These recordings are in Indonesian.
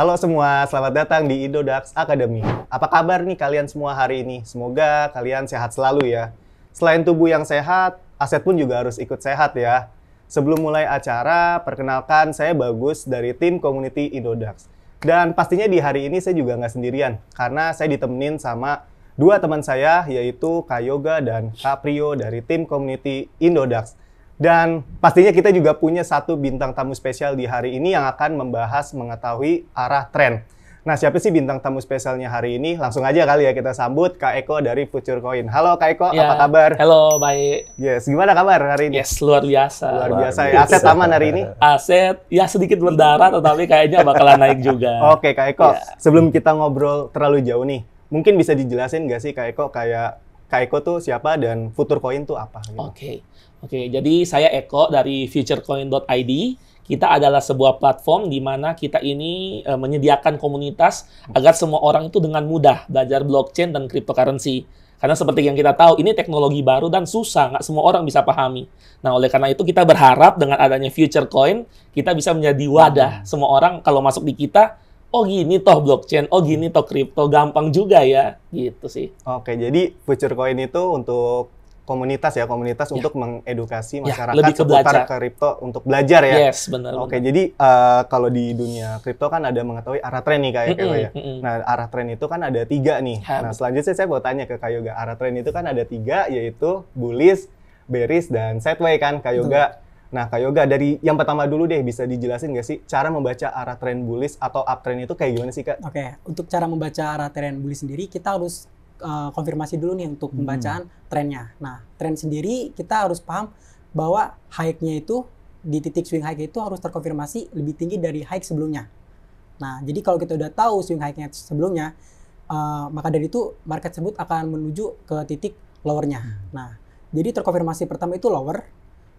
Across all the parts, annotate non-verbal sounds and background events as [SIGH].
Halo semua, selamat datang di Indodax Academy. Apa kabar nih kalian semua hari ini? Semoga kalian sehat selalu ya. Selain tubuh yang sehat, aset pun juga harus ikut sehat ya. Sebelum mulai acara, perkenalkan saya Bagus dari tim Community Indodax. Dan pastinya di hari ini saya juga nggak sendirian, karena saya ditemenin sama dua teman saya, yaitu Yoga dan Kaprio dari tim Community Indodax. Dan pastinya kita juga punya satu bintang tamu spesial di hari ini yang akan membahas mengetahui arah tren. Nah, siapa sih bintang tamu spesialnya hari ini? Langsung aja kali ya kita sambut Kak Eko dari Future Coin. Halo Kak Eko, ya, apa kabar? Halo, baik. Yes, gimana kabar hari ini? Yes, luar biasa. Luar biasa. Luar ya. biasa. Aset aman hari ini? Aset ya sedikit berdarah tetapi kayaknya bakalan naik juga. [LAUGHS] Oke, Kak Eko. Ya. Sebelum kita ngobrol terlalu jauh nih, mungkin bisa dijelasin nggak sih Kak Eko kayak Kak Eko tuh siapa dan futur Coin tuh apa? Gitu? Oke. Okay. Oke, jadi saya Eko dari futurecoin.id. Kita adalah sebuah platform di mana kita ini e, menyediakan komunitas agar semua orang itu dengan mudah belajar blockchain dan cryptocurrency. Karena seperti yang kita tahu, ini teknologi baru dan susah, nggak semua orang bisa pahami. Nah, oleh karena itu kita berharap dengan adanya future coin, kita bisa menjadi wadah semua orang kalau masuk di kita, oh gini toh blockchain, oh gini toh crypto, gampang juga ya, gitu sih. Oke, jadi future coin itu untuk komunitas ya komunitas ya. untuk mengedukasi ya, masyarakat ya, seputar kripto untuk belajar ya. Yes, benar. Oke, benar. jadi uh, kalau di dunia kripto kan ada mengetahui arah tren nih kayak mm -mm, ya. Mm -mm. Nah, arah tren itu kan ada tiga nih. Ha. Nah, selanjutnya saya mau tanya ke Kayoga, arah tren itu kan ada tiga yaitu bullish, bearish dan sideways kan Kayoga. Yoga. Nah, Kak Yoga, dari yang pertama dulu deh, bisa dijelasin nggak sih cara membaca arah tren bullish atau uptrend itu kayak gimana sih, Kak? Oke, okay. untuk cara membaca arah tren bullish sendiri, kita harus Eh, konfirmasi dulu nih untuk hmm. pembacaan hmm. trennya. Nah, tren sendiri kita harus paham bahwa high-nya itu di titik swing high itu harus terkonfirmasi lebih tinggi dari high sebelumnya. Nah, jadi kalau kita udah tahu swing high-nya sebelumnya, uh, maka dari itu market tersebut akan menuju ke titik lowernya. Hmm. Nah, jadi terkonfirmasi pertama itu lower.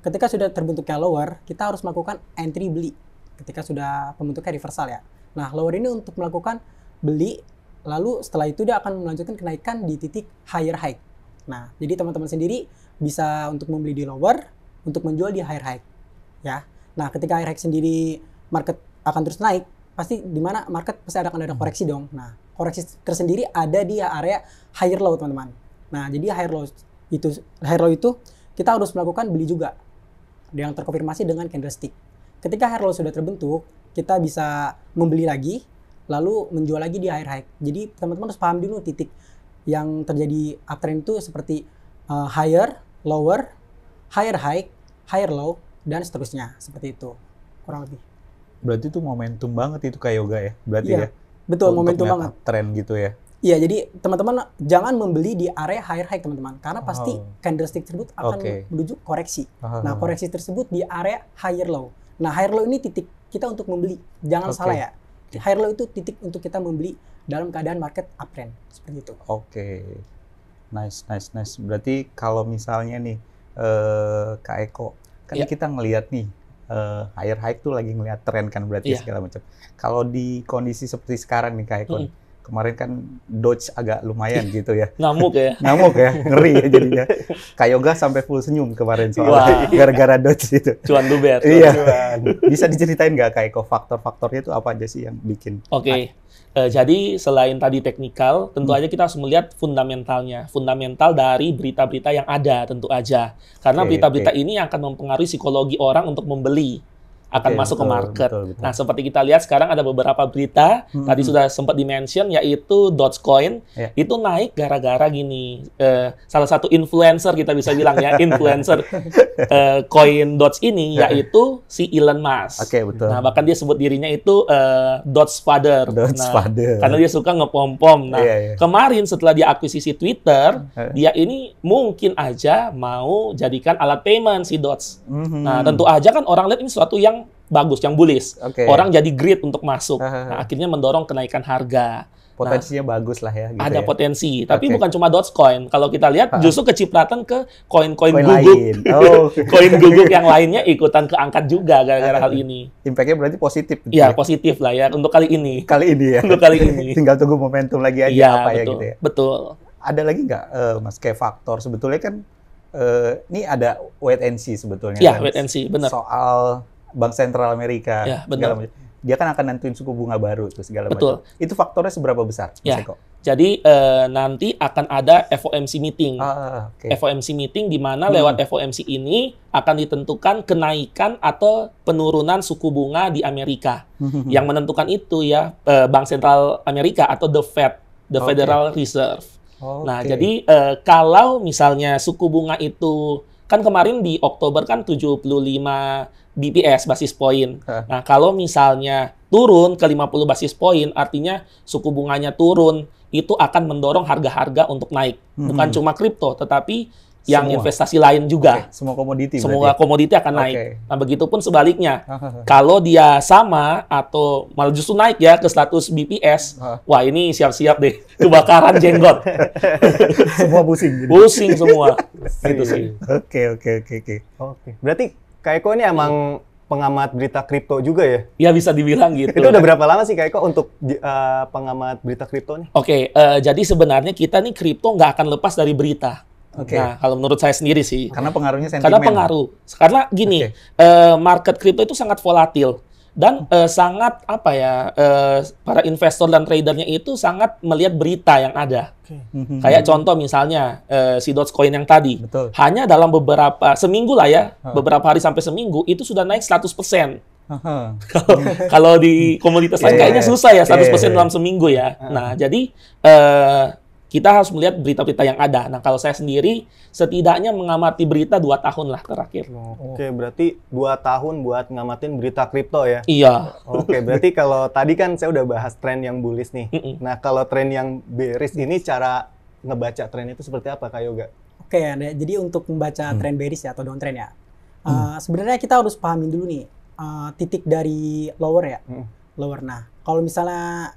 Ketika sudah terbentuknya lower, kita harus melakukan entry beli. Ketika sudah pembentuknya reversal ya. Nah, lower ini untuk melakukan beli lalu setelah itu dia akan melanjutkan kenaikan di titik higher high. Nah, jadi teman-teman sendiri bisa untuk membeli di lower, untuk menjual di higher high. Ya. Nah, ketika higher high sendiri market akan terus naik, pasti di mana market pasti akan ada koreksi dong. Nah, koreksi tersendiri ada di area higher low, teman-teman. Nah, jadi higher low itu higher low itu kita harus melakukan beli juga yang terkonfirmasi dengan candlestick. Ketika higher low sudah terbentuk, kita bisa membeli lagi lalu menjual lagi di akhir high. Jadi teman-teman harus paham dulu titik yang terjadi uptrend itu seperti uh, higher, lower, higher high, higher low, dan seterusnya seperti itu kurang lebih. Berarti itu momentum banget itu kayak yoga ya, berarti iya, ya. Betul momentum banget. Tren gitu ya. Iya jadi teman-teman jangan membeli di area higher high teman-teman karena oh. pasti candlestick tersebut akan okay. menuju koreksi. Oh. Nah koreksi tersebut di area higher low. Nah higher low ini titik kita untuk membeli, jangan okay. salah ya higher low itu titik untuk kita membeli dalam keadaan market uptrend seperti itu. Oke, okay. nice, nice, nice. Berarti kalau misalnya nih uh, Kak Eko, kan yeah. kita ngelihat nih uh, eh, higher high tuh lagi ngelihat tren kan berarti yeah. segala macam. Kalau di kondisi seperti sekarang nih Kak Eko, -hmm kemarin kan Dodge agak lumayan iya. gitu ya. Ngamuk ya. [LAUGHS] Ngamuk ya, ngeri ya jadinya. Kayoga sampai full senyum kemarin soalnya gara-gara Dodge itu. Cuan duber. Iya. Bisa diceritain nggak kayak faktor-faktornya itu apa aja sih yang bikin? Oke. Okay. Uh, eh, jadi selain tadi teknikal, tentu hmm. aja kita harus melihat fundamentalnya, fundamental dari berita-berita yang ada tentu aja. Karena berita-berita okay, okay. ini akan mempengaruhi psikologi orang untuk membeli akan okay, masuk betul, ke market. Betul, betul. Nah, seperti kita lihat sekarang ada beberapa berita hmm. tadi hmm. sudah sempat dimention yaitu Dogecoin yeah. itu naik gara-gara gini uh, salah satu influencer kita bisa bilang ya [LAUGHS] influencer uh, coin Doge ini [LAUGHS] yaitu si Elon Musk. Oke okay, betul. Nah bahkan dia sebut dirinya itu uh, eh, Doge Father. Doge nah, Father. Karena dia suka ngepom-pom. Nah yeah, yeah. kemarin setelah dia akuisisi Twitter dia ini mungkin aja mau jadikan alat payment si Doge. Mm -hmm. Nah tentu aja kan orang lihat ini suatu yang bagus, yang bullish. Okay. Orang jadi greed untuk masuk. Nah, akhirnya mendorong kenaikan harga. Nah, Potensinya nah, bagus lah ya. Gitu ada ya? potensi, tapi okay. bukan cuma Dogecoin. Kalau kita lihat justru kecipratan ke koin-koin guguk. Oh. [LAUGHS] koin guguk yang lainnya ikutan keangkat juga gara-gara hal ini. impact berarti positif. Gitu iya, gitu ya? positif lah ya untuk kali ini. Kali ini ya. [LAUGHS] Untuk kali ini. [LAUGHS] Tinggal tunggu momentum lagi aja iya, ya, apa betul, ya gitu ya. Betul. Ada lagi nggak uh, Mas kayak faktor sebetulnya kan uh, ini ada wait and see sebetulnya. Iya, kan? wait and see, benar. Soal Bank Sentral Amerika. Ya, benar. dia kan akan nentuin suku bunga baru itu segala Betul. macam. Itu faktornya seberapa besar, Mas ya. Eko? Jadi eh, nanti akan ada FOMC meeting. Ah, ah, ah okay. FOMC meeting di mana hmm. lewat FOMC ini akan ditentukan kenaikan atau penurunan suku bunga di Amerika. Hmm. Yang menentukan itu ya eh, Bank Sentral Amerika atau the Fed, the okay. Federal Reserve. Okay. Nah, jadi eh, kalau misalnya suku bunga itu kan kemarin di Oktober kan 75 BPS basis poin. Nah, kalau misalnya turun ke 50 basis poin artinya suku bunganya turun itu akan mendorong harga-harga untuk naik. Hmm. Bukan cuma kripto tetapi yang semua. investasi lain juga. Okay. Semua komoditi. Semua berarti. Ya? komoditi akan naik. Okay. Nah, begitupun sebaliknya. [LAUGHS] kalau dia sama atau malah justru naik ya ke status BPS, wah ini siap-siap deh kebakaran [LAUGHS] jenggot. semua pusing. Gitu. Pusing semua. [LAUGHS] gitu sih. Oke, oke, oke, oke. Oke. Berarti kayak ini emang pengamat berita kripto juga ya? Iya bisa dibilang gitu. itu udah berapa lama sih kayak Eko untuk uh, pengamat berita kripto nih? Oke, okay, uh, eh, jadi sebenarnya kita nih kripto nggak akan lepas dari berita. Okay. Nah, kalau menurut saya sendiri sih. Karena pengaruhnya sentimen. Karena pengaruh. Karena gini, okay. uh, eh, market crypto itu sangat volatil dan uh, sangat apa ya uh, para investor dan tradernya itu sangat melihat berita yang ada okay. Mhm. kayak contoh misalnya uh, si Dogecoin yang tadi Betul. hanya dalam beberapa seminggu lah ya uh. beberapa hari sampai seminggu itu sudah naik 100 persen kalau di komunitas lain yeah, kayaknya iya. susah ya 100 persen yeah, iya, iya. dalam seminggu ya uh. nah jadi uh, kita harus melihat berita-berita yang ada. Nah, kalau saya sendiri setidaknya mengamati berita dua tahun lah terakhir. Oh. Oke, berarti dua tahun buat ngamatin berita kripto ya? Iya. Oke, berarti kalau tadi kan saya udah bahas tren yang bullish nih. Mm -mm. Nah, kalau tren yang bearish ini cara ngebaca tren itu seperti apa, Kak Yoga? Oke, jadi untuk membaca hmm. tren bearish ya atau downtrend ya, hmm. uh, sebenarnya kita harus pahamin dulu nih uh, titik dari lower ya, hmm. lower. Nah, kalau misalnya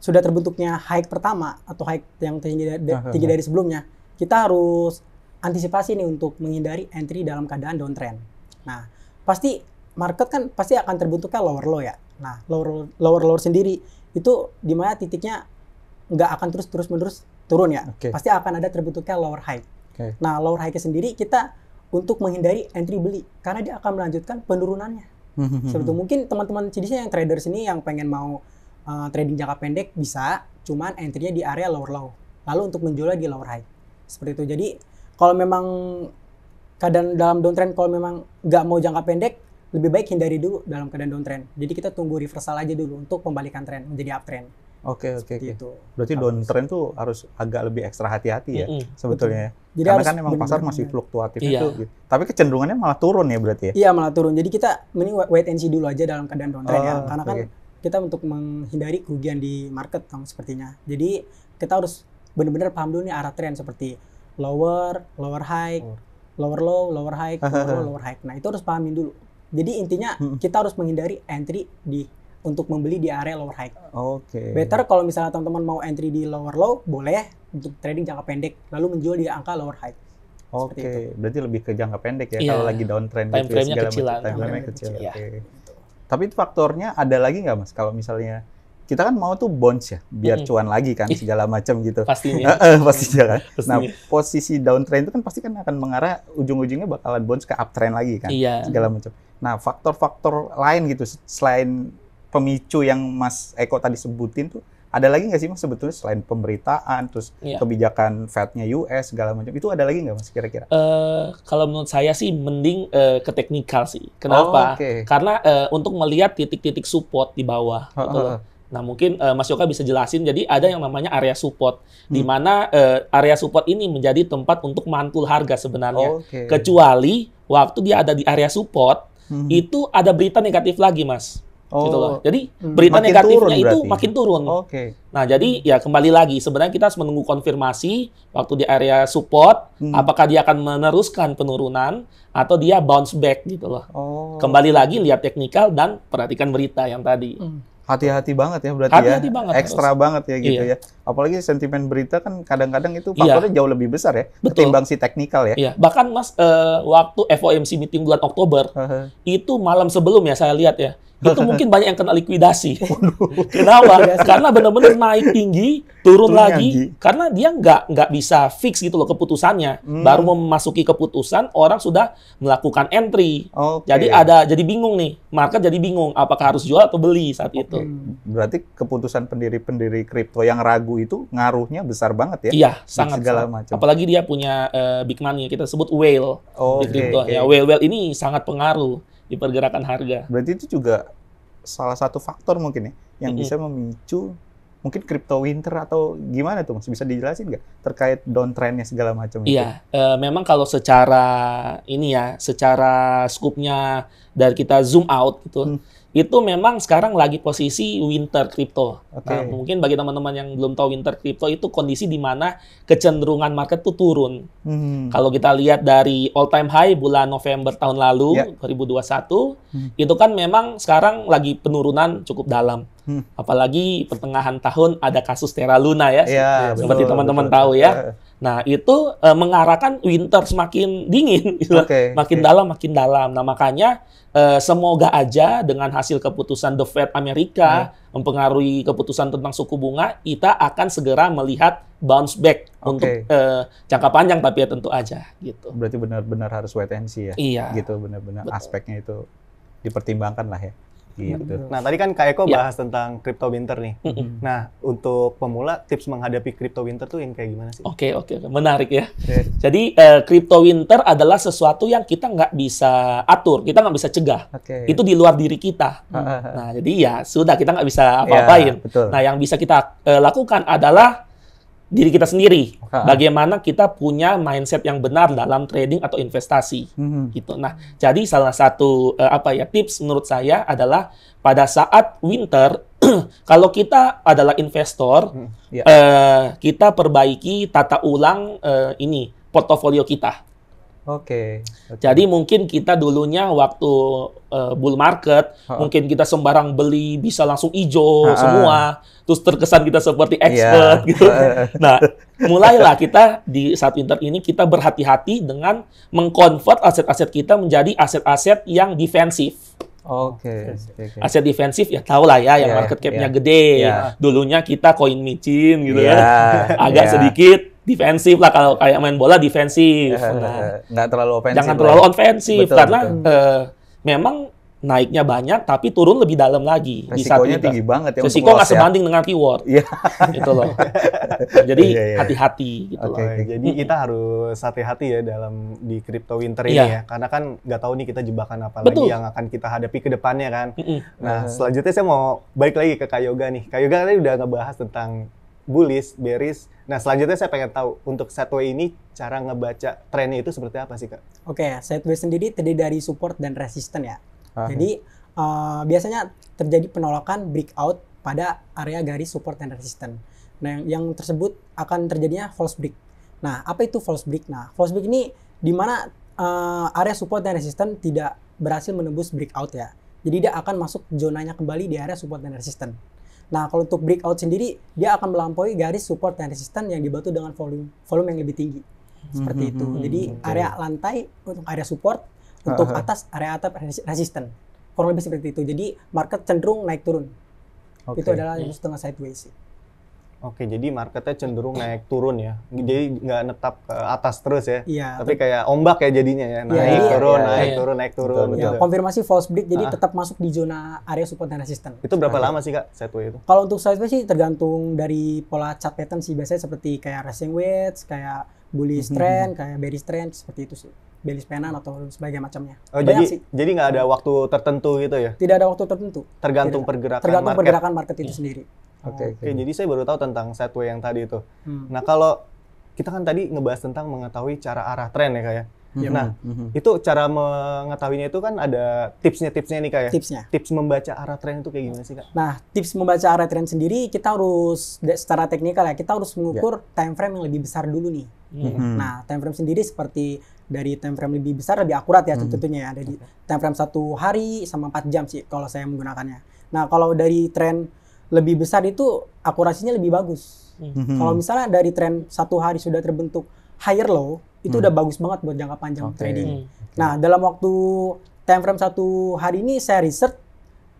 sudah terbentuknya hike pertama atau hike yang tinggi, da tinggi dari sebelumnya, kita harus antisipasi nih untuk menghindari entry dalam keadaan downtrend. Nah, pasti market kan pasti akan terbentuknya lower low ya. Nah, lower lower lower sendiri itu di mana titiknya nggak akan terus terus menerus turun ya. Okay. Pasti akan ada terbentuknya lower high. Okay. Nah, lower high sendiri kita untuk menghindari entry beli karena dia akan melanjutkan penurunannya. Hmm, hmm, hmm, Sebetulnya mungkin teman-teman CDC yang trader sini yang pengen mau Eh, trading jangka pendek bisa, cuman entry-nya di area lower low. Lalu untuk menjual di lower high. Seperti itu. Jadi kalau memang keadaan dalam downtrend kalau memang nggak mau jangka pendek, lebih baik hindari dulu dalam keadaan downtrend. Jadi kita tunggu reversal aja dulu untuk pembalikan trend menjadi uptrend. Oke oke Okay, okay. Berarti downtrend tuh harus agak lebih ekstra hati-hati ya mm -hmm. sebetulnya. Ya. Jadi Karena kan memang pasar masih fluktuatif iya. itu. Gitu. Tapi kecenderungannya malah turun ya berarti ya. Iya malah turun. Jadi kita mending wait and see dulu aja dalam keadaan downtrend oh, ya. Ah, Karena okay. kan kita untuk menghindari kerugian di market dong sepertinya. Jadi kita harus benar-benar paham dulu nih arah tren seperti lower, lower high, lower low, lower high, lower low, [LAUGHS] lower high. Nah, itu harus pahamin dulu. Jadi intinya hmm. kita harus menghindari entry di untuk membeli di area lower high. Oke. Okay. Better kalau misalnya teman-teman mau entry di lower low boleh untuk trading jangka pendek lalu menjual di angka lower high. Oke, okay. berarti lebih ke jangka pendek ya yeah. kalau lagi downtrend time gitu frame-nya kecilan. kecil. Time frame-nya kecil. Iya. kecil. Yeah. Okay. Tapi itu faktornya ada lagi nggak mas? Kalau misalnya kita kan mau tuh bonds ya, biar cuan lagi kan segala macam gitu. Pastinya. [LAUGHS] pastinya kan. [LAUGHS] Nah, pastinya. Nah posisi downtrend itu kan pasti kan akan mengarah ujung-ujungnya bakalan bonds ke uptrend lagi kan, iya. segala macam. Nah faktor-faktor lain gitu selain pemicu yang Mas Eko tadi sebutin tuh ada lagi nggak sih mas sebetulnya selain pemberitaan, terus ya. kebijakan fed US segala macam itu ada lagi nggak mas kira-kira? Uh, kalau menurut saya sih mending uh, ke teknikal sih. Kenapa? Oh, okay. Karena uh, untuk melihat titik-titik support di bawah. Gitu nah, mungkin uh, Mas Yoka bisa jelasin. Jadi ada yang namanya area support, hmm. di mana uh, area support ini menjadi tempat untuk mantul harga sebenarnya. Oh, okay. Kecuali waktu dia ada di area support, hmm. itu ada berita negatif lagi, Mas. Oh, gitu loh. Oh. Jadi hmm. berita negatifnya itu berarti. makin turun. Oke. Okay. Nah, jadi ya kembali lagi sebenarnya kita harus menunggu konfirmasi waktu di area support hmm. apakah dia akan meneruskan penurunan atau dia bounce back gitu loh. Oh. Kembali lagi lihat teknikal dan perhatikan berita yang tadi. Hati-hati banget ya berarti Hati -hati ya. Hati-hati banget. Ekstra harus. banget ya gitu iya. ya apalagi sentimen berita kan kadang-kadang itu iya. faktornya iya. jauh lebih besar ya Betul. ketimbang si teknikal ya. Iya, bahkan Mas uh, waktu FOMC meeting bulan Oktober uh -huh. itu malam sebelum ya saya lihat ya [LAUGHS] itu mungkin banyak yang kena likuidasi. [LAUGHS] Kenapa? Iya karena benar-benar naik tinggi, turun, turun lagi, lagi, karena dia nggak nggak bisa fix gitu loh keputusannya. Hmm. Baru memasuki keputusan, orang sudah melakukan entry. Okay. Jadi ada jadi bingung nih, market jadi bingung apakah harus jual atau beli saat okay. itu. Berarti keputusan pendiri-pendiri kripto yang ragu itu ngaruhnya besar banget ya. Iya, sangat segala sangat. macam. Apalagi dia punya uh, big money kita sebut whale oh, di crypto. Okay, Ya whale whale ini sangat pengaruh di pergerakan harga. Berarti itu juga salah satu faktor mungkin ya yang mm -hmm. bisa memicu mungkin crypto winter atau gimana tuh masih bisa dijelasin nggak terkait downtrendnya segala macam iya uh, memang kalau secara ini ya secara scoopnya dari kita zoom out gitu hmm itu memang sekarang lagi posisi winter crypto. Okay. Nah, mungkin bagi teman-teman yang belum tahu winter crypto itu kondisi di mana kecenderungan market itu turun. Hmm. Kalau kita lihat dari all time high bulan November tahun lalu yeah. 2021, hmm. itu kan memang sekarang lagi penurunan cukup dalam. Hmm. Apalagi pertengahan tahun ada kasus Terra Luna ya, yeah, seperti teman-teman tahu ya. Yeah Nah, itu e, mengarahkan winter semakin dingin, [LAUGHS] gitu. okay, makin okay. dalam, makin dalam. Nah, makanya e, semoga aja dengan hasil keputusan The Fed Amerika hmm. mempengaruhi keputusan tentang suku bunga, kita akan segera melihat bounce back okay. untuk e, jangka panjang, tapi ya tentu aja gitu. Berarti benar-benar harus wait and see ya? Iya. Gitu, benar-benar aspeknya itu dipertimbangkan lah ya. Gitu. Nah, tadi kan Kak Eko ya. bahas tentang crypto winter nih. Mm -hmm. Nah, untuk pemula tips menghadapi crypto winter tuh yang kayak gimana sih? Oke, okay, oke, okay. menarik ya. Okay. Jadi, uh, crypto winter adalah sesuatu yang kita nggak bisa atur, kita nggak bisa cegah. Okay. Itu di luar diri kita. Nah, jadi ya sudah kita nggak bisa iya, apa-apain. Ya, nah, yang bisa kita uh, lakukan adalah diri kita sendiri. Ha. Bagaimana kita punya mindset yang benar dalam trading atau investasi hmm. gitu. Nah, jadi salah satu uh, apa ya tips menurut saya adalah pada saat winter [CLEARS THROAT] kalau kita adalah investor, hmm. yeah. Ya. uh, kita perbaiki tata ulang uh, ini portofolio kita. Oke. Okay. Okay. Jadi mungkin kita dulunya waktu uh, bull market mungkin kita sembarang beli bisa langsung hijau ha -ha. semua, terus terkesan kita seperti iya. expert yeah. gitu. nah, mulailah kita di saat winter ini kita berhati-hati dengan mengkonvert aset-aset kita menjadi aset-aset yang defensif. Oke. Okay. Aset defensif ya tau lah ya, yang yeah, market iya, capnya yeah. gede. Yeah. Dulunya kita koin micin gitu yeah. ya, kan. iya. agak yeah. sedikit defensif lah kalau kayak main bola defensif. Eh, eh, nah, eh, nggak terlalu ofensif. Jangan ya. terlalu ofensif betul, karena betul. Uh, memang naiknya banyak tapi turun lebih dalam lagi Resikonya di tinggi banget ya Risiko nggak sebanding ya. dengan keyword. Iya. gitu loh. [LAUGHS] Jadi iya, iya. hati-hati yeah, yeah. gitu okay, Okay. Jadi kita harus hati-hati ya dalam di crypto winter ini yeah. ya karena kan nggak tahu nih kita jebakan apa lagi yang akan kita hadapi ke depannya kan. Nah, selanjutnya saya mau balik lagi ke Kayoga nih. Kayoga tadi udah ngebahas tentang bullish, bearish. Nah, selanjutnya saya pengen tahu untuk setway ini cara ngebaca trennya itu seperti apa sih, Kak? Oke, okay, setway sendiri terdiri dari support dan resistance ya. Aha. Jadi, uh, biasanya terjadi penolakan breakout pada area garis support dan resistance. Nah, yang tersebut akan terjadinya false break. Nah, apa itu false break? Nah, false break ini di mana uh, area support dan resistance tidak berhasil menembus breakout ya. Jadi dia akan masuk zonanya kembali di area support dan resistance. Nah, kalau untuk breakout sendiri, dia akan melampaui garis support dan resisten yang dibantu dengan volume volume yang lebih tinggi. Seperti mhm, itu. Mhm, Jadi, okay. area lantai untuk area support, untuk uh -huh. atas area atap resisten. Kurang lebih seperti itu. Jadi, market cenderung naik turun. Okay. Itu adalah yang iya. setengah sideways. Oke, jadi marketnya cenderung naik turun ya. Jadi nggak netap ke atas terus ya. Iya. Tapi kayak ombak ya jadinya ya. Naik, ya, turun, ya, naik, ya. turun, naik, turun. naik gitu. Ya, konfirmasi false break jadi ah. tetap masuk di zona area support dan resistance. Itu berapa nah, lama sih Kak sideway itu? Kalau untuk sideway sih tergantung dari pola chart pattern sih. Biasanya seperti kayak rising wedge, kayak bullish mhm, trend, mhm. kayak bearish trend, seperti itu sih belis penan atau sebagainya macamnya. Oh, jadi sih. jadi nggak ada waktu tertentu gitu ya? Tidak ada waktu tertentu. Tergantung pergerakan Tergantung market. pergerakan market itu yeah. sendiri. Oke. Okay, okay. jadi saya baru tahu tentang setway yang tadi itu. Hmm. Nah, kalau kita kan tadi ngebahas tentang mengetahui cara arah tren ya, kayak. Ya? Hmm. Nah, hmm. hmm. itu cara mengetahuinya itu kan ada tipsnya-tipsnya nih, kayak. Ya? Tipsnya. Tips membaca arah tren itu kayak gimana sih, Kak? Nah, tips membaca arah tren sendiri kita harus secara teknikal ya, kita harus mengukur yeah. time frame yang lebih besar dulu nih. Hmm. Nah, hmm. time frame sendiri seperti dari time frame lebih besar lebih akurat ya hmm. tentunya ya. Dari okay. time frame satu hari sama empat jam sih kalau saya menggunakannya. Nah, kalau dari tren lebih besar itu akurasinya lebih bagus. Mm-hmm. Kalau misalnya dari tren satu hari sudah terbentuk higher low, itu mm. udah bagus banget buat jangka panjang okay. trading. Hmm. Okay. Nah, dalam waktu time frame satu hari ini saya riset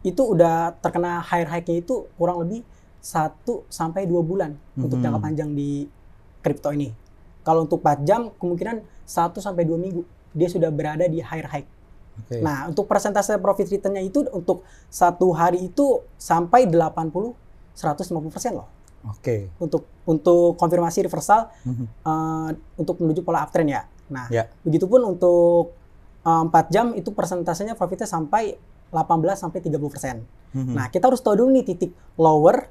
itu udah terkena higher high-nya itu kurang lebih satu sampai dua bulan mm-hmm. untuk hmm. jangka panjang di kripto ini. Kalau untuk 4 jam kemungkinan satu sampai dua minggu dia sudah berada di higher high. Okay. Nah, untuk persentase profit returnnya itu untuk satu hari itu sampai 80 150 persen loh. Oke. Okay. Untuk untuk konfirmasi reversal mm -hmm. uh, untuk menuju pola uptrend ya. Nah, yeah. begitupun untuk uh, jam itu persentasenya profitnya sampai 18 sampai 30 persen. Mm -hmm. Nah, kita harus tahu dulu nih titik lower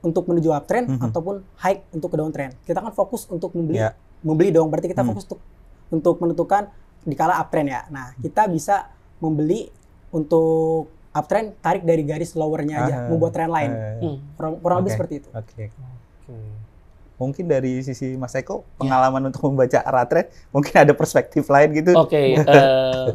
untuk menuju uptrend mm -hmm. ataupun high untuk ke downtrend. Kita kan fokus untuk membeli yeah. membeli dong. Berarti kita mm -hmm. fokus untuk untuk menentukan dikala uptrend ya. Nah, kita bisa membeli untuk uptrend tarik dari garis lowernya aja, ah, membuat trend lain. eh, ah, ah. hmm. Kurang, okay. lebih seperti itu. Oke. Okay. Okay. Mungkin dari sisi Mas Eko ya. pengalaman yeah. untuk membaca arah trend, mungkin ada perspektif lain gitu. Oke. Okay, [LAUGHS] uh, eh,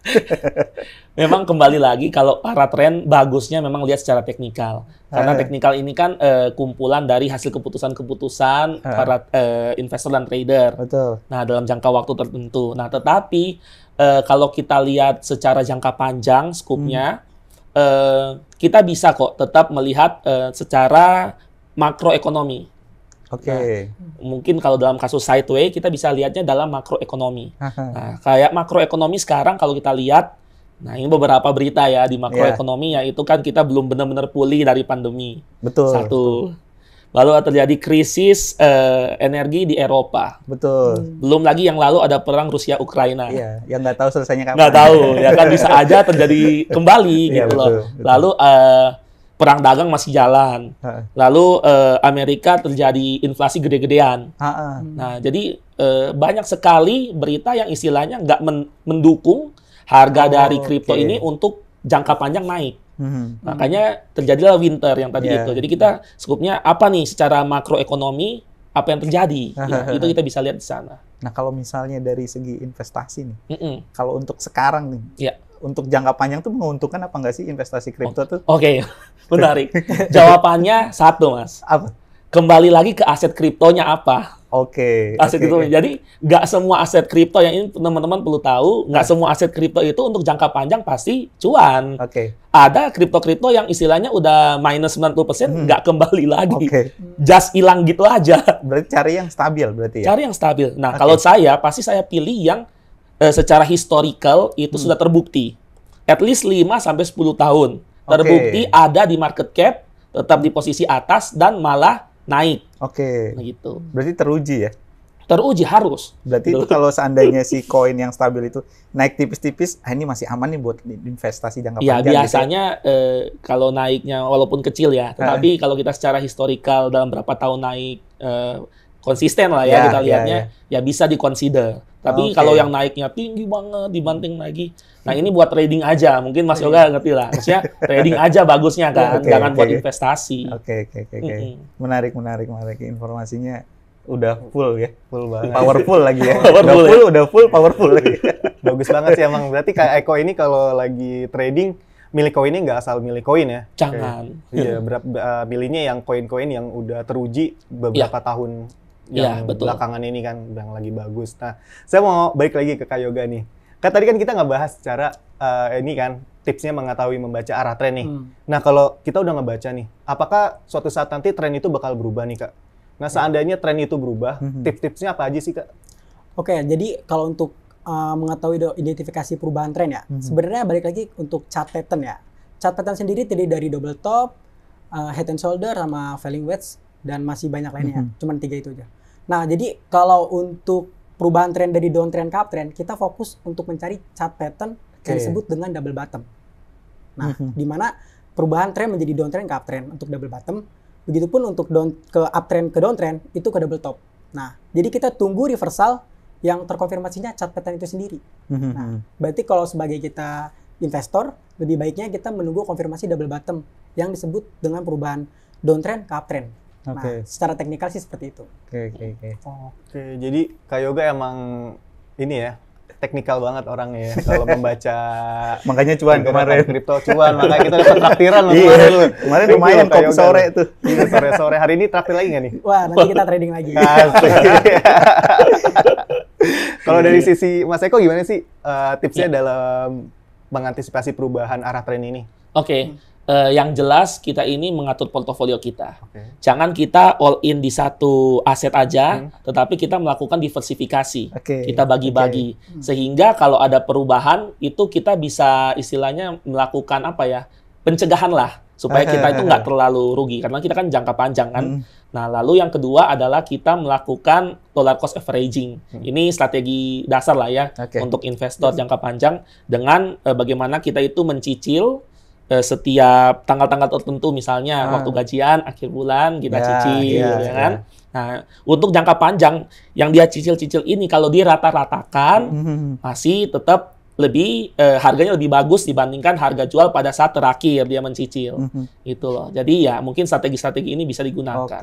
[LAUGHS] memang kembali lagi kalau para tren bagusnya memang lihat secara teknikal. Karena ah. teknikal ini kan e, kumpulan dari hasil keputusan-keputusan ah. para e, investor dan trader. Betul. Nah, dalam jangka waktu tertentu. Nah, tetapi e, kalau kita lihat secara jangka panjang skupnya hmm. e, kita bisa kok tetap melihat e, secara makroekonomi. Oke. Okay. Nah, mungkin kalau dalam kasus sideway kita bisa lihatnya dalam makroekonomi. [LAUGHS] Nah, kayak makroekonomi sekarang kalau kita lihat, nah ini beberapa berita ya di makroekonomi yeah. ya itu kan kita belum benar-benar pulih dari pandemi. Betul. Satu. Betul. Lalu terjadi krisis uh, energi di Eropa. Betul. Belum lagi yang lalu ada perang Rusia Ukraina. Iya, yang nggak tahu selesainya kapan. Nggak tahu, ya kan bisa [LAUGHS] aja terjadi kembali iya, gitu betul, loh. Betul. Lalu uh, perang dagang masih jalan. Uh. Lalu uh, Amerika terjadi inflasi gede-gedean. -uh. Nah, jadi uh, banyak sekali berita yang istilahnya nggak men mendukung harga oh, dari kripto okay. ini untuk jangka panjang naik. hmm Makanya terjadilah winter yang tadi yeah. itu. Jadi kita skupnya apa nih secara makroekonomi apa yang terjadi? ya, itu kita bisa lihat di sana. Nah, kalau misalnya dari segi investasi nih, mm -mm. kalau untuk sekarang nih, yeah untuk jangka panjang tuh menguntungkan apa enggak sih investasi kripto tuh? Oke, okay. [LAUGHS] menarik. Jawabannya satu, Mas. Apa? Kembali lagi ke aset kriptonya apa? Oke. Okay, aset okay. Jadi nggak semua aset kripto yang ini teman-teman perlu tahu, nggak semua aset kripto itu untuk jangka panjang pasti cuan. Oke. Okay. Ada kripto-kripto yang istilahnya udah minus 90 persen, hmm. nggak kembali lagi. Okay. Just hilang gitu aja. Berarti cari yang stabil berarti ya? Cari yang stabil. Nah, okay. kalau saya, pasti saya pilih yang eh, secara historical itu hmm. sudah terbukti at least 5 sampai 10 tahun. Terbukti okay. ada di market cap, tetap di posisi atas dan malah naik. Oke. Okay. Nah, gitu. Berarti teruji ya? Teruji harus. Berarti itu kalau seandainya si [LAUGHS] koin yang stabil itu naik tipis-tipis, ah ini masih aman nih buat investasi jangka ya, panjang. Gitu ya biasanya gitu. eh, kalau naiknya walaupun kecil ya, tetapi eh. kalau kita secara historikal dalam berapa tahun naik eh, konsisten lah ya, yeah, kita ya, lihatnya ya, yeah. ya bisa dikonsider. Tapi okay. kalau yang naiknya tinggi banget dibanting lagi. Nah, ini buat trading aja. Mungkin Mas Yoga ngerti lah. Maksudnya trading aja bagusnya [LAUGHS] kan, okay, jangan okay. buat investasi. Oke, oke, oke, oke. Menarik, menarik, menarik informasinya udah full ya, full banget. Powerful lagi ya. [LAUGHS] udah ya. full, ya? udah full powerful lagi. [LAUGHS] Bagus banget sih emang. Berarti kayak Eko ini kalau lagi trading milik koin ini nggak asal milik koin ya. Jangan. Iya, uh, milihnya yang koin-koin yang udah teruji beberapa ya. tahun Iya, yang ya, betul. belakangan ini kan yang lagi bagus. Nah, saya mau balik lagi ke Kak Yoga nih. Kan tadi kan kita nggak bahas secara uh, ini kan tipsnya mengetahui membaca arah tren nih. Hmm. Nah, kalau kita udah ngebaca nih, apakah suatu saat nanti tren itu bakal berubah nih, Kak? Nah, ya. seandainya tren itu berubah, hmm. tips-tipsnya apa aja sih, Kak? Oke, jadi kalau untuk uh, mengetahui identifikasi perubahan tren ya, hmm. sebenarnya balik lagi untuk chart pattern ya. Chart pattern sendiri terdiri dari double top, uh, head and shoulder sama falling wedge dan masih banyak lainnya. Hmm. Cuman tiga itu aja. Nah, jadi kalau untuk perubahan tren dari downtrend ke uptrend, kita fokus untuk mencari chart pattern okay. yang disebut dengan double bottom. Nah, mm-hmm. di mana perubahan tren menjadi downtrend ke uptrend untuk double bottom, begitupun untuk down ke uptrend ke downtrend itu ke double top. Nah, jadi kita tunggu reversal yang terkonfirmasinya chart pattern itu sendiri. Mm-hmm. Nah, mhm. berarti kalau sebagai kita investor, lebih baiknya kita menunggu konfirmasi double bottom yang disebut dengan perubahan downtrend ke uptrend. Nah, oke. Okay. Nah, secara teknikal sih seperti itu. Oke, oke, oke. Oke, jadi Kak Yoga emang ini ya, teknikal banget orangnya ya, kalau membaca [LAUGHS] makanya cuan kemarin kripto cuan makanya kita dapat traktiran loh iya. kemarin lumayan kok sore tuh iya, sore sore hari ini traktir lagi nggak nih wah nanti kita trading lagi [LAUGHS] [LAUGHS] kalau dari sisi Mas Eko gimana sih uh, tipsnya yeah. dalam mengantisipasi perubahan arah tren ini oke okay. Hmm uh, yang jelas kita ini mengatur portofolio kita. Okay. Jangan kita all in di satu aset aja, hmm. tetapi kita melakukan diversifikasi. Okay. Kita bagi-bagi okay. Hmm. sehingga kalau ada perubahan itu kita bisa istilahnya melakukan apa ya pencegahan lah supaya kita itu nggak [LAUGHS] terlalu rugi karena kita kan jangka panjang kan. Hmm. Nah lalu yang kedua adalah kita melakukan dollar cost averaging. Hmm. Ini strategi dasar lah ya okay. untuk investor hmm. jangka panjang dengan eh, bagaimana kita itu mencicil Eh, setiap tanggal-tanggal tertentu misalnya ah. waktu gajian akhir bulan kita ya, cicil iya, ya, ya kan. Ya. Nah, untuk jangka panjang yang dia cicil-cicil ini kalau dirata-ratakan mm -hmm. masih tetap lebih eh, harganya lebih bagus dibandingkan harga jual pada saat terakhir dia mencicil. Mm -hmm. Gitu loh. Jadi ya mungkin strategi-strategi ini bisa digunakan. Oke.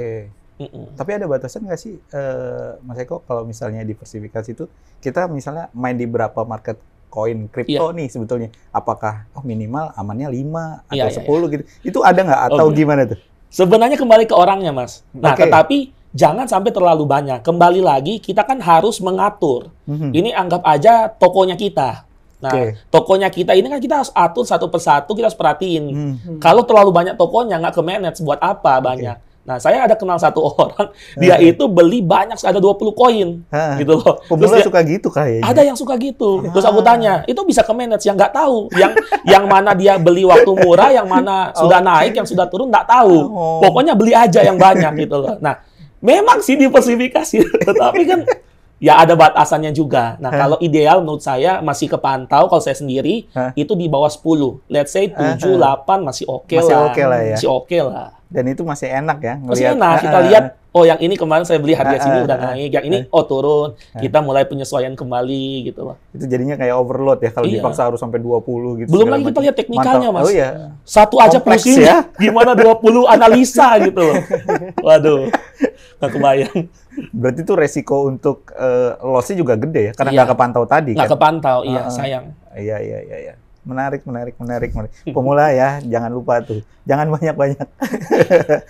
Okay. Mm -mm. Tapi ada batasan nggak sih, uh, Mas Eko, kalau misalnya diversifikasi itu kita misalnya main di berapa market koin kripto yeah. nih sebetulnya. Apakah oh minimal amannya 5 atau yeah, 10 yeah, gitu. Itu ada nggak oh, atau oh, gimana tuh? Sebenarnya kembali ke orangnya, Mas. Nah, okay. tetapi jangan sampai terlalu banyak. Kembali lagi, kita kan harus mengatur. Mm -hmm. Ini anggap aja tokonya kita. Nah, okay. tokonya kita ini kan kita harus atur satu persatu, kita harus perhatiin. Mm -hmm. Kalau terlalu banyak tokonya, nggak ke manage, buat apa banyak? Okay. Nah, saya ada kenal satu [LAUGHS] orang, dia eh. itu beli banyak ada 20 koin. Eh. Gitu loh. Terus dia, suka gitu kayaknya. Ada yang suka gitu. Ah. Terus aku tanya, itu bisa ke manage yang nggak tahu, yang yang mana dia beli waktu murah, yang mana sudah naik, yang sudah turun nggak tahu. Oh. Pokoknya beli aja yang banyak gitu loh. Nah, memang sih diversifikasi, [LAUGHS] tetapi kan ya ada batasannya juga. Nah, huh? kalau ideal menurut saya masih kepantau kalau saya sendiri huh? itu di bawah 10. Let's say 7 uh, 8 masih oke okay lah. Masih oke okay lah ya. Masih oke okay lah. Dan itu masih enak ya ngelihat. Masih enak kita lihat oh yang ini kemarin saya beli harga sini udah naik, yang ini oh turun. Kita mulai penyesuaian kembali gitu loh. Itu jadinya kayak overload ya kalau iya. dipaksa harus sampai 20 gitu. Belum lagi kita lihat teknikalnya, Mas. Oh iya. Satu aja pusing ya. Gimana 20 analisa gitu loh. [LAUGHS] Waduh nggak kebayang. Berarti itu resiko untuk uh, lossnya juga gede ya, karena iya. nggak iya. kepantau tadi. Nggak kan? kepantau, iya uh, sayang. Iya iya iya. iya. Menarik, menarik, menarik, menarik. Pemula ya, jangan lupa tuh. Jangan banyak-banyak.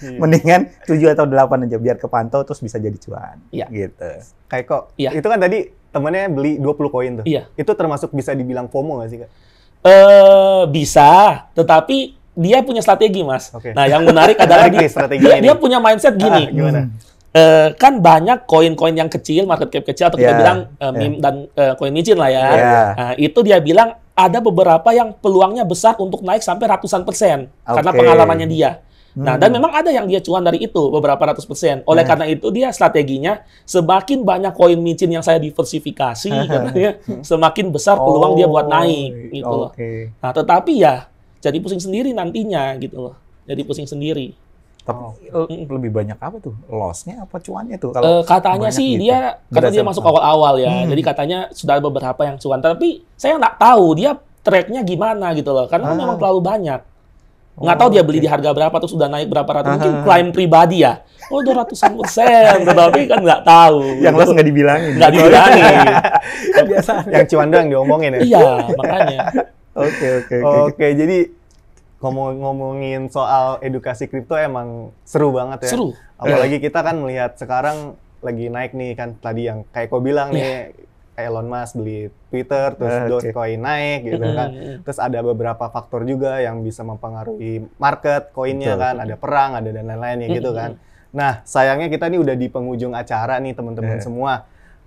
Iya. [LAUGHS] Mendingan 7 atau 8 aja, biar kepantau terus bisa jadi cuan. Iya. Gitu. Kayak kok, iya. itu kan tadi temennya beli 20 koin tuh. Iya. Itu termasuk bisa dibilang FOMO nggak sih, Kak? Eh, bisa. Tetapi dia punya strategi mas. Okay. Nah yang menarik adalah dia, dia, punya mindset gini. Ah, gimana? Hmm. Eh, kan banyak koin-koin yang kecil, market cap kecil atau yeah. kita ya, bilang uh, meme yeah. dan uh, koin micin lah ya. Yeah. Ya. Uh, itu dia bilang ada beberapa yang peluangnya besar untuk naik sampai ratusan persen okay. karena pengalamannya dia. Nah, dan hmm. memang ada yang dia cuan dari itu beberapa ratus persen. Oleh hmm. karena itu dia strateginya semakin banyak koin micin yang saya diversifikasi [LAUGHS] katanya semakin besar peluang oh, dia buat oh, naik gitu okay. loh. Nah, tetapi ya jadi pusing sendiri nantinya gitu loh. Jadi pusing sendiri. Tapi oh. Eh, lebih banyak apa tuh? Lossnya apa cuannya tuh? Kalau uh, katanya sih gitu. dia karena dia masuk awal-awal ya. Hmm. Jadi katanya sudah ada beberapa yang cuan. Tapi saya nggak tahu dia tracknya gimana gitu loh. Karena kan ah. memang terlalu banyak. Nggak oh, tahu dia oh, beli okay. di harga berapa terus sudah naik berapa ratus. Mungkin ah. klaim pribadi ya. Oh, dua ratusan persen. Tetapi kan nggak tahu. [LAUGHS] Yang loss gitu. nggak dibilangin. Nggak gitu. dibilangin. [LAUGHS] Biasa. Yang cuan doang diomongin ya? Iya, makanya. [LAUGHS] Oke, oke, oke. Oke, jadi ngomong-ngomongin soal edukasi kripto emang seru banget ya. Seru. Apalagi iya. kita kan melihat sekarang lagi naik nih kan tadi yang kayak kau bilang yeah. nih iya. Elon Musk beli Twitter, terus okay. Dogecoin naik gitu iya, kan. Terus ada beberapa faktor juga yang bisa mempengaruhi market koinnya kan, ada perang, ada dan lain-lain ya gitu kan. Nah, sayangnya kita nih udah di penghujung acara nih teman-teman yeah. semua.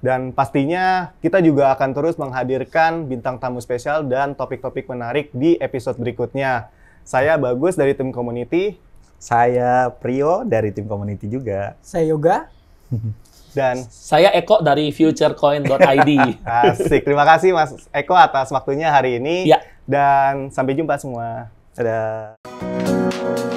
Dan pastinya kita juga akan terus menghadirkan bintang tamu spesial dan topik-topik menarik di episode berikutnya. Saya Bagus dari tim community. Saya Prio dari tim community juga. Saya Yoga. [LAUGHS] Dan saya Eko dari futurecoin.id. [LAUGHS] Asik. Terima kasih Mas Eko atas waktunya hari ini. Ya. Dan sampai jumpa semua. Dadah.